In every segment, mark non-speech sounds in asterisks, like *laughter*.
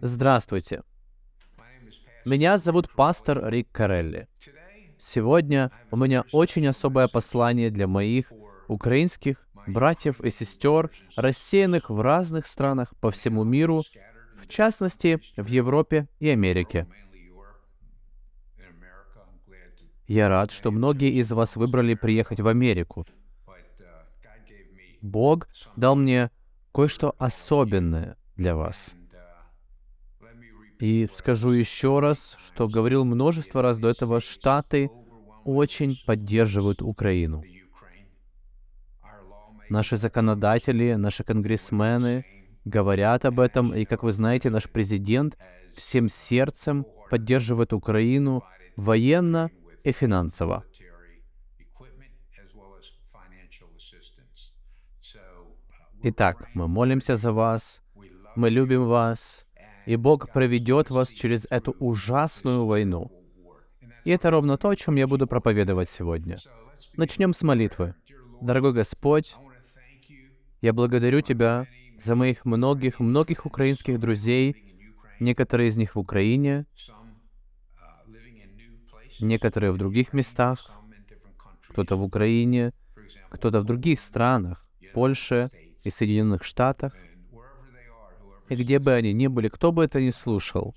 Здравствуйте. Меня зовут пастор Рик Карелли. Сегодня у меня очень особое послание для моих украинских братьев и сестер, рассеянных в разных странах по всему миру, в частности, в Европе и Америке. Я рад, что многие из вас выбрали приехать в Америку. Бог дал мне кое-что особенное для вас — и скажу еще раз, что говорил множество раз до этого, Штаты очень поддерживают Украину. Наши законодатели, наши конгрессмены говорят об этом, и, как вы знаете, наш президент всем сердцем поддерживает Украину военно и финансово. Итак, мы молимся за вас, мы любим вас, и Бог проведет вас через эту ужасную войну. И это ровно то, о чем я буду проповедовать сегодня. Начнем с молитвы. Дорогой Господь, я благодарю Тебя за моих многих, многих украинских друзей, некоторые из них в Украине, некоторые в других местах, кто-то в Украине, кто-то в других странах, Польше и Соединенных Штатах — и где бы они ни были, кто бы это ни слушал.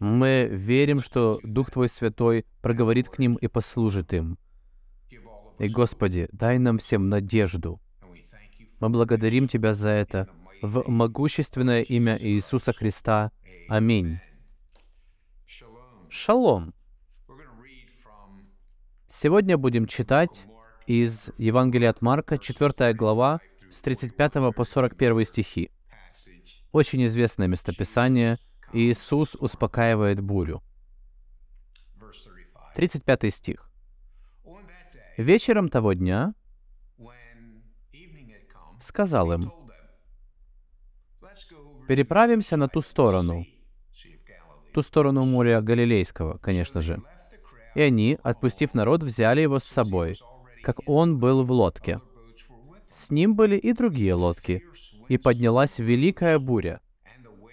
Мы верим, что Дух Твой Святой проговорит к ним и послужит им. И, Господи, дай нам всем надежду. Мы благодарим Тебя за это. В могущественное имя Иисуса Христа. Аминь. Шалом. Сегодня будем читать из Евангелия от Марка, 4 глава, с 35 по 41 стихи. Очень известное местописание. Иисус успокаивает бурю. 35 стих. Вечером того дня сказал им, «Переправимся на ту сторону, ту сторону моря Галилейского, конечно же». И они, отпустив народ, взяли его с собой, как он был в лодке. С ним были и другие лодки. И поднялась великая буря.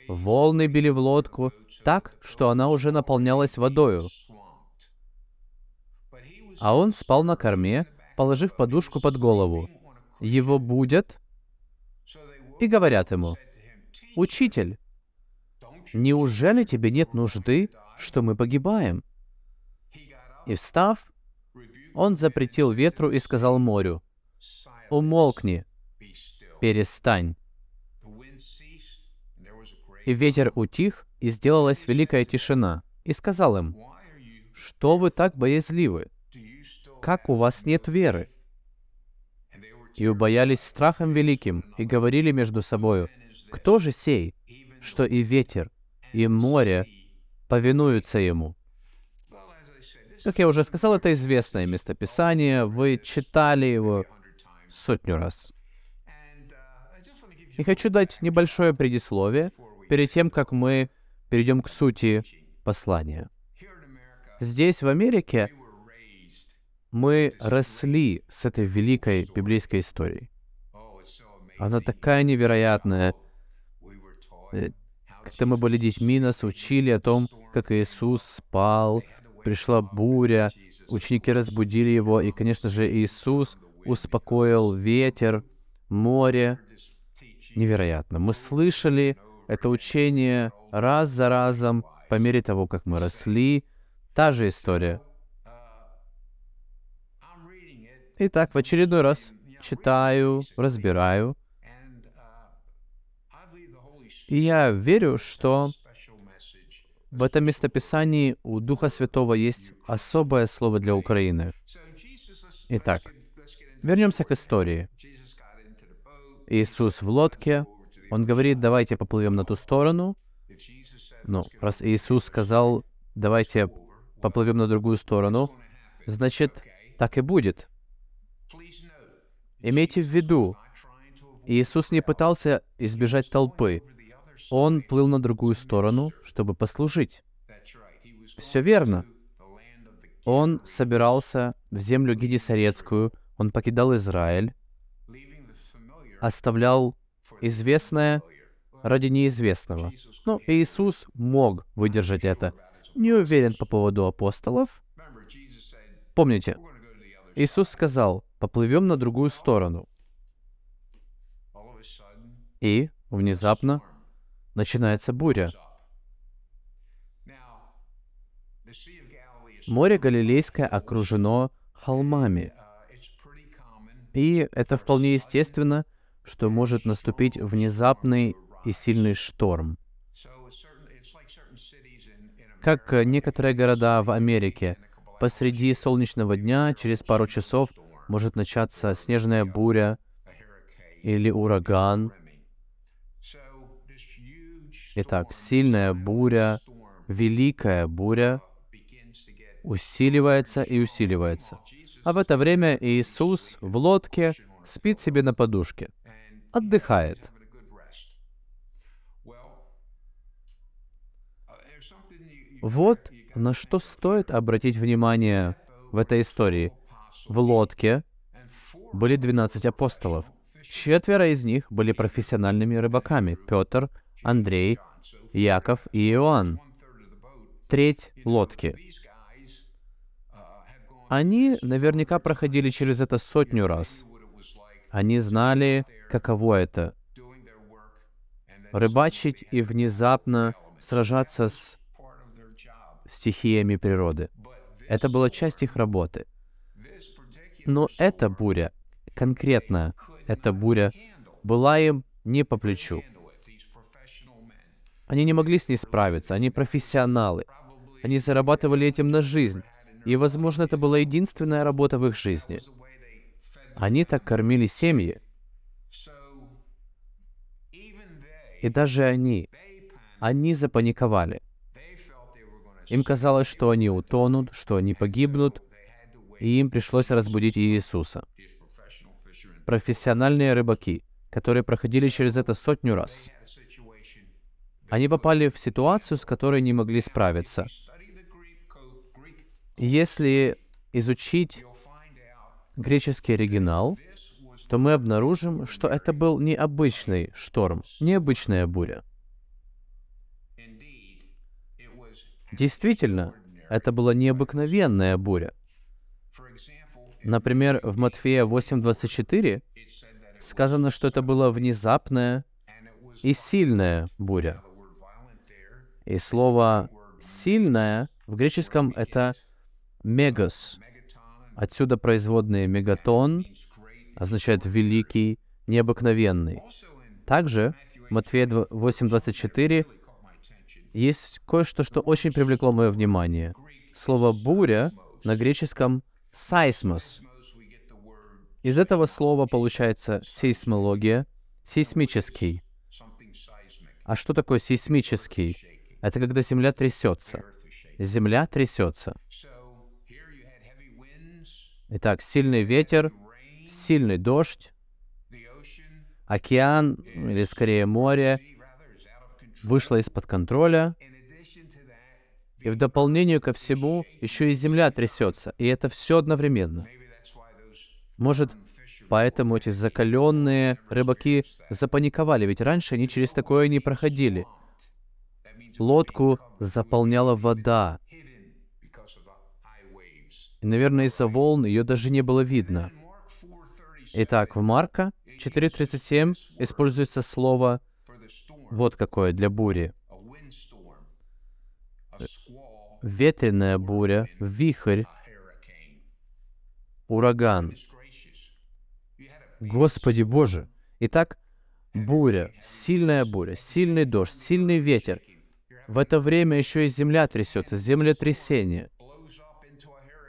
Волны били в лодку так, что она уже наполнялась водою. А он спал на корме, положив подушку под голову. Его будят и говорят ему, «Учитель, неужели тебе нет нужды, что мы погибаем?» И встав, он запретил ветру и сказал морю, умолкни, перестань». И ветер утих, и сделалась великая тишина, и сказал им, «Что вы так боязливы? Как у вас нет веры?» И убоялись страхом великим, и говорили между собою, «Кто же сей, что и ветер, и море повинуются ему?» Как я уже сказал, это известное местописание, вы читали его, сотню раз. Uh, и хочу дать небольшое предисловие перед тем, как мы перейдем к сути послания. Здесь, в Америке, мы росли с этой великой библейской историей. Oh, Она такая невероятная. Э, когда мы были детьми, нас учили о том, как Иисус спал, пришла буря, ученики разбудили его, и, конечно же, Иисус успокоил ветер, море. Невероятно. Мы слышали это учение раз за разом, по мере того, как мы росли. Та же история. Итак, в очередной раз читаю, разбираю. И я верю, что в этом местописании у Духа Святого есть особое слово для Украины. Итак, Вернемся к истории. Иисус в лодке, он говорит, давайте поплывем на ту сторону. Ну, раз Иисус сказал, давайте поплывем на другую сторону, значит, так и будет. Имейте в виду, Иисус не пытался избежать толпы. Он плыл на другую сторону, чтобы послужить. Все верно. Он собирался в землю Генесарецкую, он покидал Израиль, оставлял известное ради неизвестного. Но Иисус мог выдержать это. Не уверен по поводу апостолов. Помните, Иисус сказал, поплывем на другую сторону. И внезапно начинается буря. Море Галилейское окружено холмами uh, — и это вполне естественно, что может наступить внезапный и сильный шторм. Как некоторые города в Америке, посреди солнечного дня, через пару часов, может начаться снежная буря или ураган. Итак, сильная буря, великая буря усиливается и усиливается. А в это время Иисус в лодке спит себе на подушке, отдыхает. Вот на что стоит обратить внимание в этой истории. В лодке были 12 апостолов. Четверо из них были профессиональными рыбаками — Петр, Андрей, Яков и Иоанн. Треть лодки. Они наверняка проходили через это сотню раз. Они знали, каково это — рыбачить и внезапно сражаться с стихиями природы. Это была часть их работы. Но эта буря, конкретно эта буря, была им не по плечу. Они не могли с ней справиться, они профессионалы. Они зарабатывали этим на жизнь. И, возможно, это была единственная работа в их жизни. Они так кормили семьи. И даже они, они запаниковали. Им казалось, что они утонут, что они погибнут, и им пришлось разбудить Иисуса. Профессиональные рыбаки, которые проходили через это сотню раз. Они попали в ситуацию, с которой не могли справиться, если изучить греческий оригинал, то мы обнаружим, что это был необычный шторм, необычная буря. Действительно, это была необыкновенная буря. Например, в Матфея 8.24 сказано, что это была внезапная и сильная буря. И слово «сильная» в греческом — это мегас. Отсюда производные мегатон означает великий, необыкновенный. Также в Матфея 8.24 есть кое-что, что очень привлекло мое внимание. Слово «буря» на греческом «сайсмос». Из этого слова получается сейсмология, сейсмический. А что такое сейсмический? Это когда земля трясется. Земля трясется. Итак, сильный ветер, сильный дождь, океан, или скорее море, вышло из-под контроля. И в дополнение ко всему, еще и земля трясется. И это все одновременно. Может, поэтому эти закаленные рыбаки запаниковали, ведь раньше они через такое не проходили. Лодку заполняла вода. И, наверное, из-за волн ее даже не было видно. Итак, в Марка 4.37 используется слово вот какое для бури. Ветреная буря, вихрь, ураган. Господи Боже! Итак, буря, сильная буря, сильный дождь, сильный ветер. В это время еще и земля трясется, землетрясение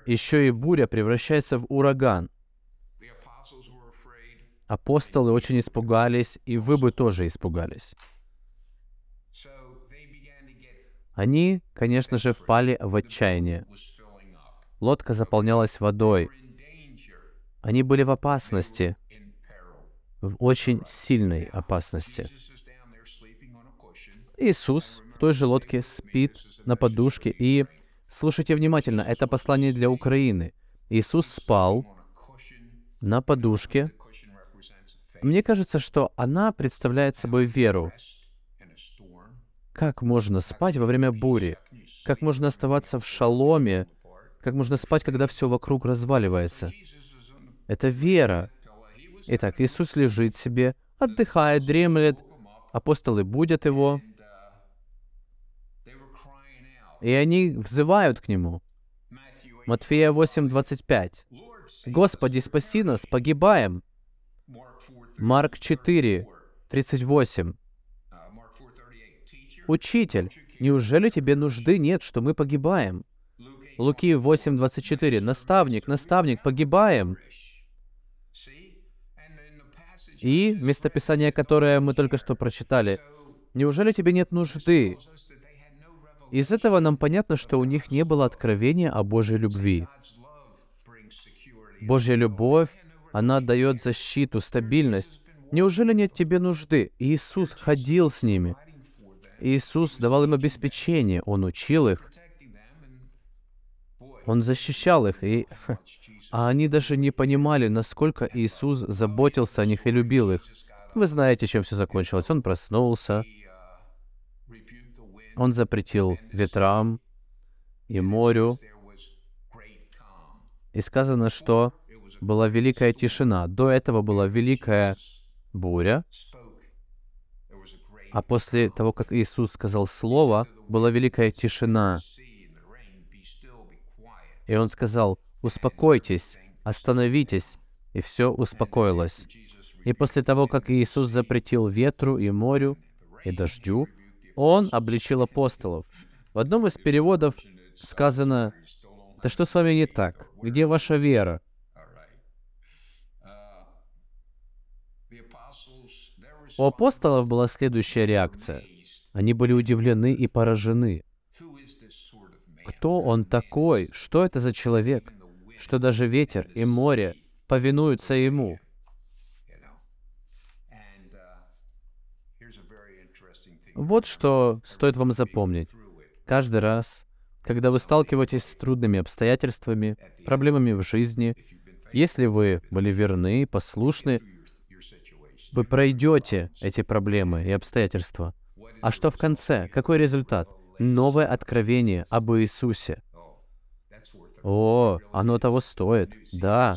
еще и буря превращается в ураган. Апостолы очень испугались, и вы бы тоже испугались. Они, конечно же, впали в отчаяние. Лодка заполнялась водой. Они были в опасности, в очень сильной опасности. Иисус в той же лодке спит на подушке, и Слушайте внимательно, это послание для Украины. Иисус спал на подушке. Мне кажется, что она представляет собой веру. Как можно спать во время бури? Как можно оставаться в шаломе? Как можно спать, когда все вокруг разваливается? Это вера. Итак, Иисус лежит себе, отдыхает, дремлет, апостолы будят его, и они взывают к Нему. Матфея 8:25. «Господи, спаси нас, погибаем!» Марк 4, 38. «Учитель, неужели тебе нужды нет, что мы погибаем?» Луки 8, 24. «Наставник, наставник, погибаем!» И местописание, которое мы только что прочитали. «Неужели тебе нет нужды?» Из этого нам понятно, что у них не было откровения о Божьей любви. Божья любовь, она дает защиту, стабильность. Неужели нет тебе нужды? Иисус ходил с ними. Иисус давал им обеспечение, Он учил их. Он защищал их, и... *laughs* а они даже не понимали, насколько Иисус заботился о них и любил их. Вы знаете, чем все закончилось. Он проснулся, он запретил ветрам и морю. И сказано, что была великая тишина. До этого была великая буря. А после того, как Иисус сказал Слово, была великая тишина. И Он сказал, «Успокойтесь, остановитесь». И все успокоилось. И после того, как Иисус запретил ветру и морю и дождю, он обличил апостолов. В одном из переводов сказано, «Да что с вами не так? Где ваша вера?» У апостолов была следующая реакция. Они были удивлены и поражены. Кто он такой? Что это за человек? Что даже ветер и море повинуются ему? Вот что стоит вам запомнить. Каждый раз, когда вы сталкиваетесь с трудными обстоятельствами, проблемами в жизни, если вы были верны, послушны, вы пройдете эти проблемы и обстоятельства. А что в конце? Какой результат? Новое откровение об Иисусе. О, оно того стоит. Да.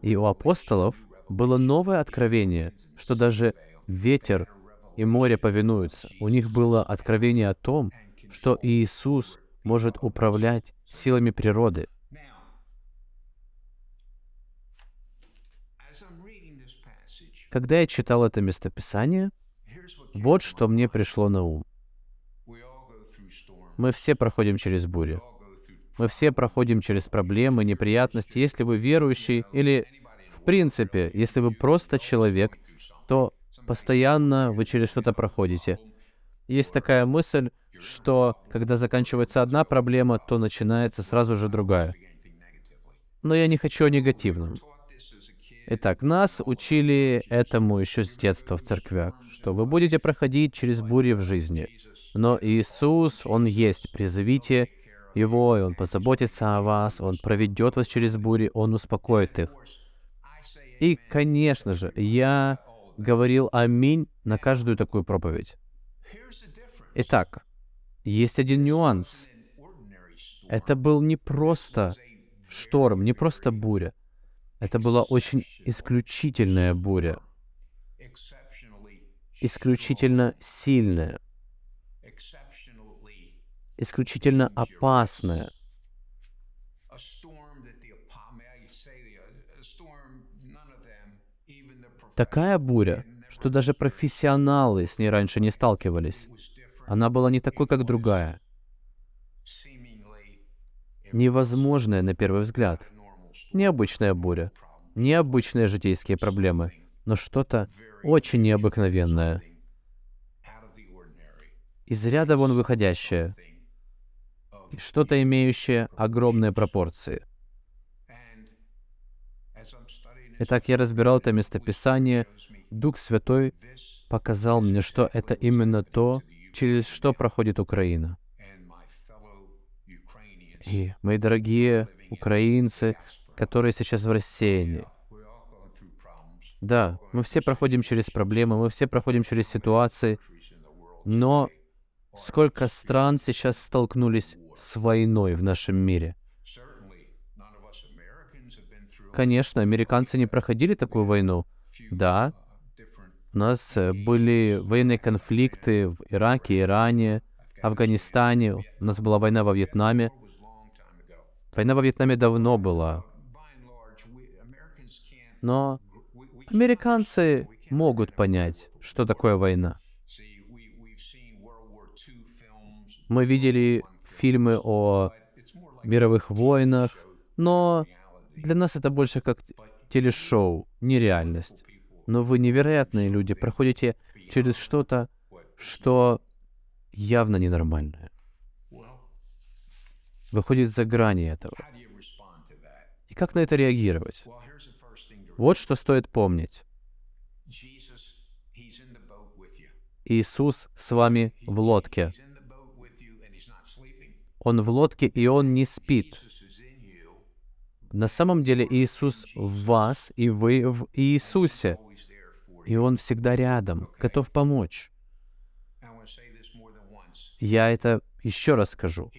И у апостолов было новое откровение, что даже ветер и море повинуются. У них было откровение о том, что Иисус может управлять силами природы. Когда я читал это местописание, вот что мне пришло на ум. Мы все проходим через бурю. Мы все проходим через проблемы, неприятности. Если вы верующий или, в принципе, если вы просто человек, то Постоянно вы через что-то проходите. Есть такая мысль, что когда заканчивается одна проблема, то начинается сразу же другая. Но я не хочу о негативном. Итак, нас учили этому еще с детства в церквях, что вы будете проходить через бури в жизни. Но Иисус, Он есть, призовите Его, и Он позаботится о вас, Он проведет вас через бури, Он успокоит их. И, конечно же, я говорил «Аминь» на каждую такую проповедь. Итак, есть один нюанс. Это был не просто шторм, не просто буря. Это была очень исключительная буря. Исключительно сильная. Исключительно опасная. такая буря, что даже профессионалы с ней раньше не сталкивались. Она была не такой, как другая. Невозможная на первый взгляд. Необычная буря. Необычные житейские проблемы. Но что-то очень необыкновенное. Из ряда вон выходящее. Что-то имеющее огромные пропорции. Итак, я разбирал это местописание. Дух Святой показал мне, что это именно то, через что проходит Украина. И мои дорогие украинцы, которые сейчас в рассеянии. Да, мы все проходим через проблемы, мы все проходим через ситуации, но сколько стран сейчас столкнулись с войной в нашем мире — Конечно, американцы не проходили такую войну. Да, у нас э, были военные конфликты в Ираке, Иране, Афганистане. У нас была война во Вьетнаме. Война во Вьетнаме давно была. Но американцы могут понять, что такое война. Мы видели фильмы о мировых войнах, но для нас это больше как телешоу, нереальность. Но вы невероятные люди, проходите через что-то, что явно ненормальное. Выходит за грани этого. И как на это реагировать? Вот что стоит помнить. Иисус с вами в лодке. Он в лодке, и он не спит. На самом деле Иисус в вас, и вы в Иисусе. И Он всегда рядом, готов помочь. Я это еще раз скажу.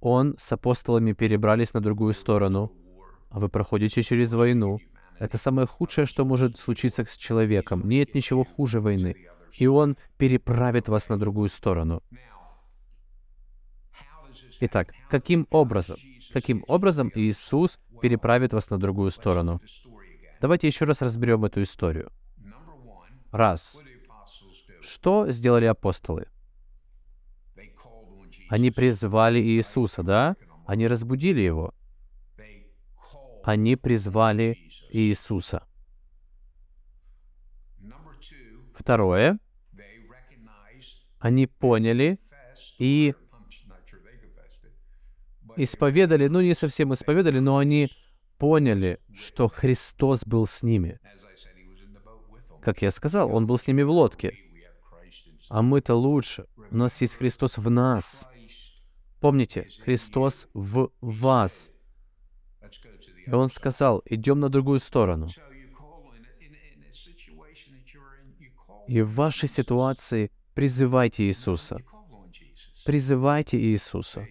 Он с апостолами перебрались на другую сторону, а вы проходите через войну. Это самое худшее, что может случиться с человеком. Нет ничего хуже войны. И он переправит вас на другую сторону. Итак, каким образом? Каким образом Иисус переправит вас на другую сторону? Давайте еще раз разберем эту историю. Раз. Что сделали апостолы? Они призвали Иисуса, да? Они разбудили его. Они призвали Иисуса. Второе. Они поняли и исповедали, ну не совсем исповедали, но они поняли, что Христос был с ними. Как я сказал, Он был с ними в лодке. А мы-то лучше. У нас есть Христос в нас. Помните, Христос в вас. И Он сказал, идем на другую сторону. И в вашей ситуации призывайте Иисуса. Призывайте Иисуса.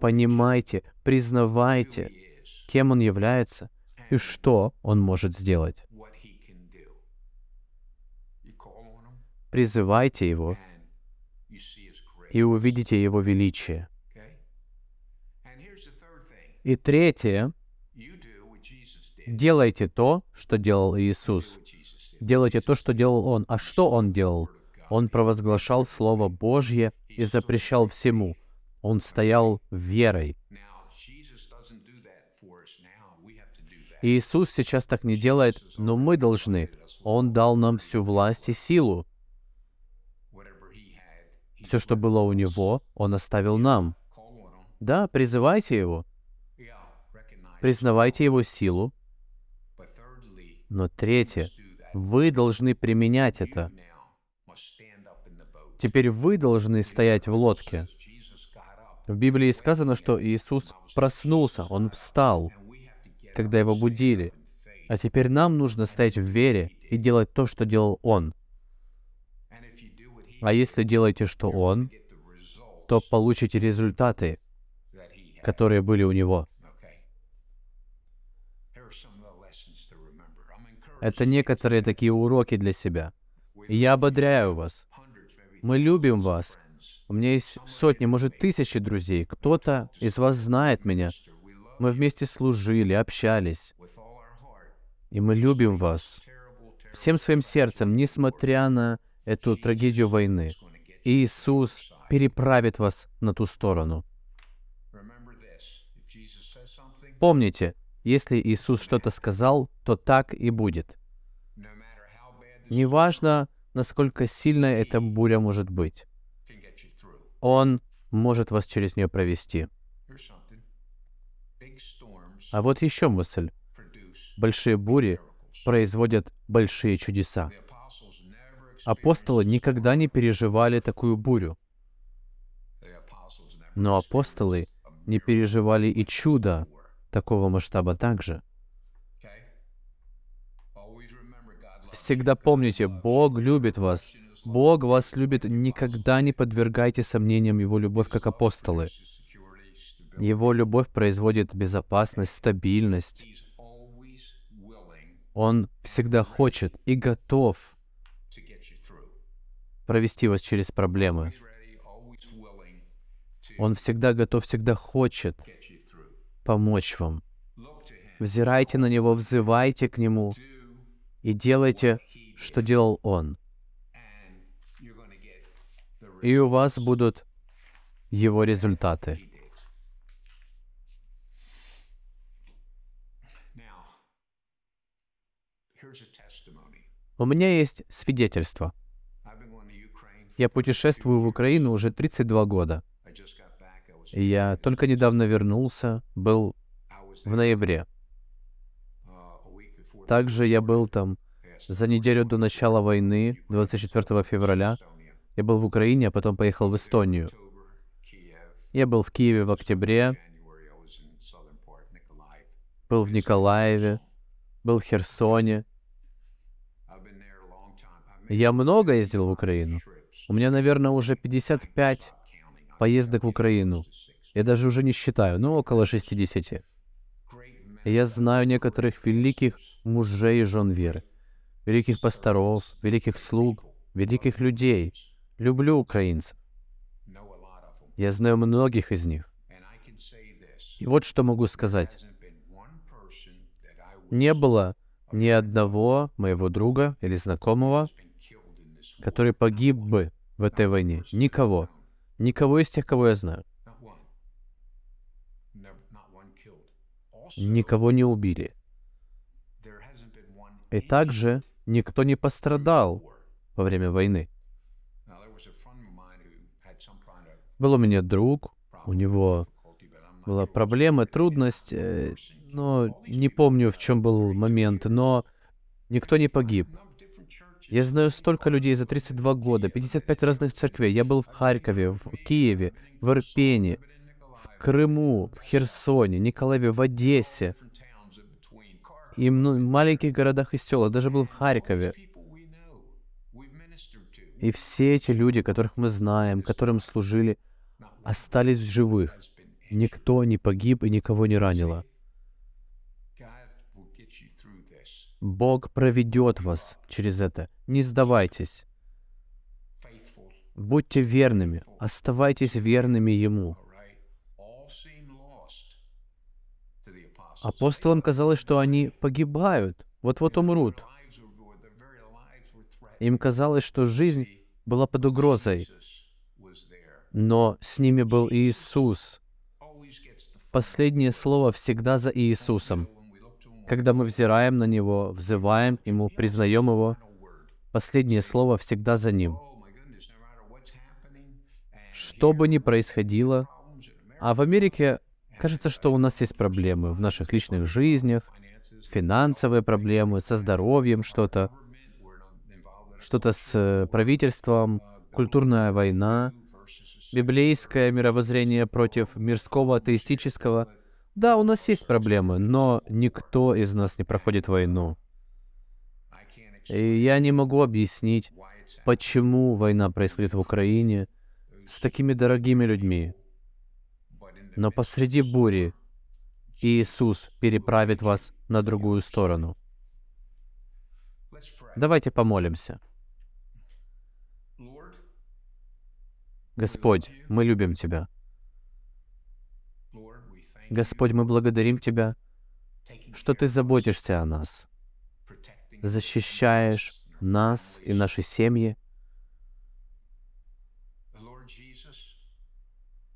Понимайте, признавайте, кем он является и что он может сделать. Призывайте его и увидите его величие. И третье, делайте то, что делал Иисус. Делайте то, что делал Он. А что Он делал? Он провозглашал Слово Божье и запрещал всему он стоял верой. Иисус сейчас так не делает, но мы должны. Он дал нам всю власть и силу. Все, что было у Него, Он оставил нам. Да, призывайте Его. Признавайте Его силу. Но третье, вы должны применять это. Теперь вы должны стоять в лодке. В Библии сказано, что Иисус проснулся, Он встал, когда Его будили. А теперь нам нужно стоять в вере и делать то, что делал Он. А если делаете, что Он, то получите результаты, которые были у Него. Это некоторые такие уроки для себя. И я ободряю вас. Мы любим вас. У меня есть сотни, может, тысячи друзей. Кто-то из вас знает меня. Мы вместе служили, общались. И мы любим вас всем своим сердцем, несмотря на эту трагедию войны. Иисус переправит вас на ту сторону. Помните, если Иисус что-то сказал, то так и будет. Неважно, насколько сильная эта буря может быть. Он может вас через нее провести. А вот еще мысль. Большие бури производят большие чудеса. Апостолы никогда не переживали такую бурю. Но апостолы не переживали и чуда такого масштаба также. Всегда помните, Бог любит вас, Бог вас любит, никогда не подвергайте сомнениям Его любовь как апостолы. Его любовь производит безопасность, стабильность. Он всегда хочет и готов провести вас через проблемы. Он всегда готов, всегда хочет помочь вам. Взирайте на Него, взывайте к Нему и делайте, что делал Он и у вас будут его результаты. У меня есть свидетельство. Я путешествую в Украину уже 32 года. Я только недавно вернулся, был в ноябре. Также я был там за неделю до начала войны, 24 февраля, я был в Украине, а потом поехал в Эстонию. Я был в Киеве в октябре, был в Николаеве, был в Херсоне. Я много ездил в Украину. У меня, наверное, уже 55 поездок в Украину. Я даже уже не считаю, но ну, около 60. Я знаю некоторых великих мужей и жен веры, великих пасторов, великих слуг, великих людей, люблю украинцев. Я знаю многих из них. И вот что могу сказать. Не было ни одного моего друга или знакомого, который погиб бы в этой войне. Никого. Никого из тех, кого я знаю. Никого не убили. И также никто не пострадал во время войны. Был у меня друг, у него была проблема, трудность, э, но не помню, в чем был момент, но никто не погиб. Я знаю столько людей за 32 года, 55 разных церквей. Я был в Харькове, в Киеве, в Ирпене, в Крыму, в Херсоне, Николаеве, в Одессе. И в маленьких городах и селах. Даже был в Харькове. И все эти люди, которых мы знаем, которым служили, остались в живых. Никто не погиб и никого не ранило. Бог проведет вас через это. Не сдавайтесь. Будьте верными. Оставайтесь верными Ему. Апостолам казалось, что они погибают, вот-вот умрут. Им казалось, что жизнь была под угрозой, но с ними был Иисус. Последнее слово всегда за Иисусом. Когда мы взираем на Него, взываем Ему, признаем Его, последнее слово всегда за Ним. Oh что бы ни происходило, а в Америке кажется, что у нас есть проблемы в наших личных жизнях, финансовые проблемы, со здоровьем что-то — что-то с э, правительством, культурная война, библейское мировоззрение против мирского, атеистического. Да, у нас есть проблемы, но никто из нас не проходит войну. И я не могу объяснить, почему война происходит в Украине с такими дорогими людьми. Но посреди бури Иисус переправит вас на другую сторону. Давайте помолимся. Господь, мы любим Тебя. Господь, мы благодарим Тебя, что Ты заботишься о нас, защищаешь нас и наши семьи.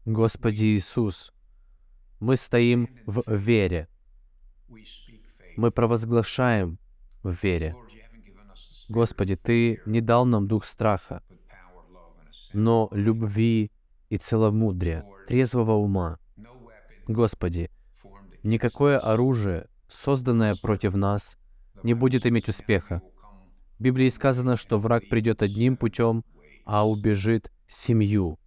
Господи Иисус, мы стоим в вере. Мы провозглашаем в вере. Господи, Ты не дал нам дух страха, но любви и целомудрия, трезвого ума. Господи, никакое оружие, созданное против нас, не будет иметь успеха. В Библии сказано, что враг придет одним путем, а убежит семью.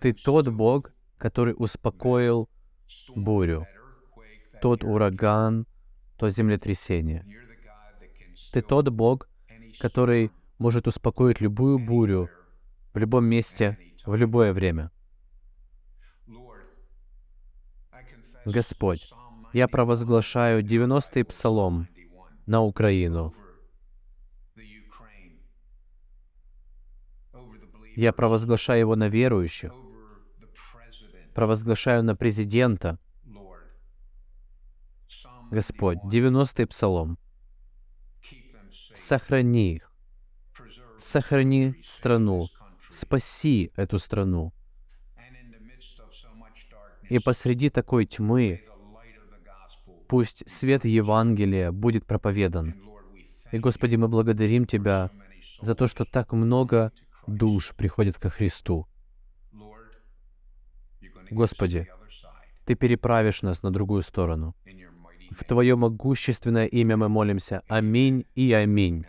Ты тот Бог, который успокоил бурю, тот ураган, то землетрясение. Ты тот Бог, который может успокоить любую бурю в любом месте, в любое время. Господь, я провозглашаю 90-й псалом на Украину. Я провозглашаю его на верующих, провозглашаю на президента. Господь, 90-й псалом. Сохрани их. Сохрани страну. Спаси эту страну. И посреди такой тьмы пусть свет Евангелия будет проповедан. И, Господи, мы благодарим Тебя за то, что так много душ приходит ко Христу. Господи, Ты переправишь нас на другую сторону. В Твое могущественное имя мы молимся. Аминь и аминь.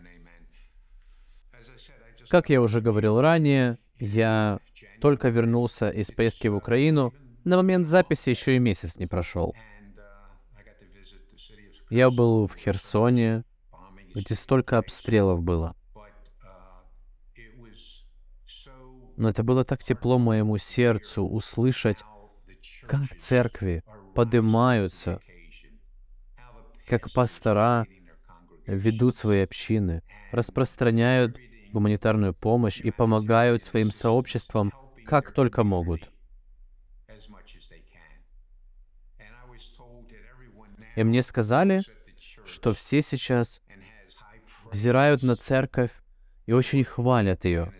Как я уже говорил ранее, я только вернулся из поездки в Украину. На момент записи еще и месяц не прошел. Я был в Херсоне, где столько обстрелов было. Но это было так тепло моему сердцу услышать, как церкви поднимаются как пастора ведут свои общины, распространяют гуманитарную помощь и помогают своим сообществам как только могут. И мне сказали, что все сейчас взирают на церковь и очень хвалят ее.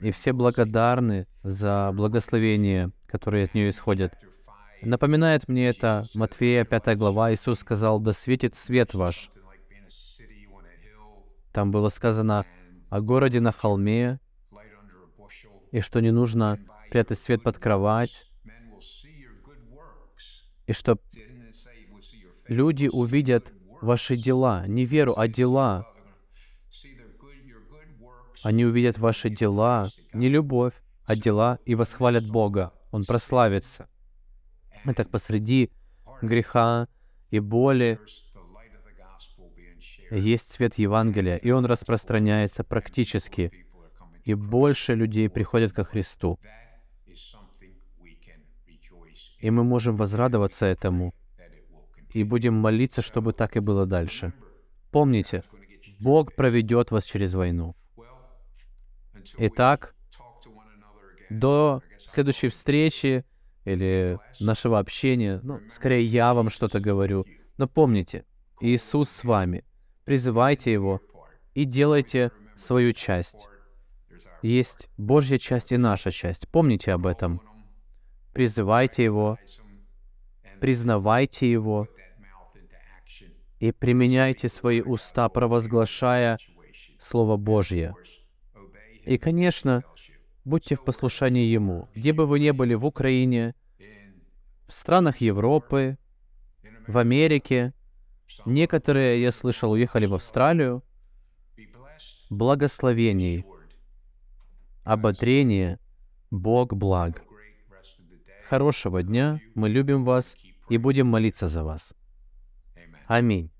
И все благодарны за благословение, которые от нее исходят. Напоминает мне это Матфея 5 глава. Иисус сказал, «Да светит свет ваш». Там было сказано о городе на холме, и что не нужно прятать свет под кровать, и что люди увидят ваши дела, не веру, а дела. Они увидят ваши дела, не любовь, а дела, и восхвалят Бога. Он прославится. Итак, посреди греха и боли есть свет Евангелия, и он распространяется практически, и больше людей приходят ко Христу. И мы можем возрадоваться этому, и будем молиться, чтобы так и было дальше. Помните, Бог проведет вас через войну. Итак, до следующей встречи или нашего общения. Ну, скорее, я вам что-то говорю. Но помните, Иисус с вами. Призывайте Его и делайте свою часть. Есть Божья часть и наша часть. Помните об этом. Призывайте Его, признавайте Его и применяйте свои уста, провозглашая Слово Божье. И, конечно, Будьте в послушании Ему, где бы вы ни были в Украине, в странах Европы, в Америке. Некоторые, я слышал, уехали в Австралию. Благословений, ободрение, Бог благ. Хорошего дня, мы любим вас и будем молиться за вас. Аминь.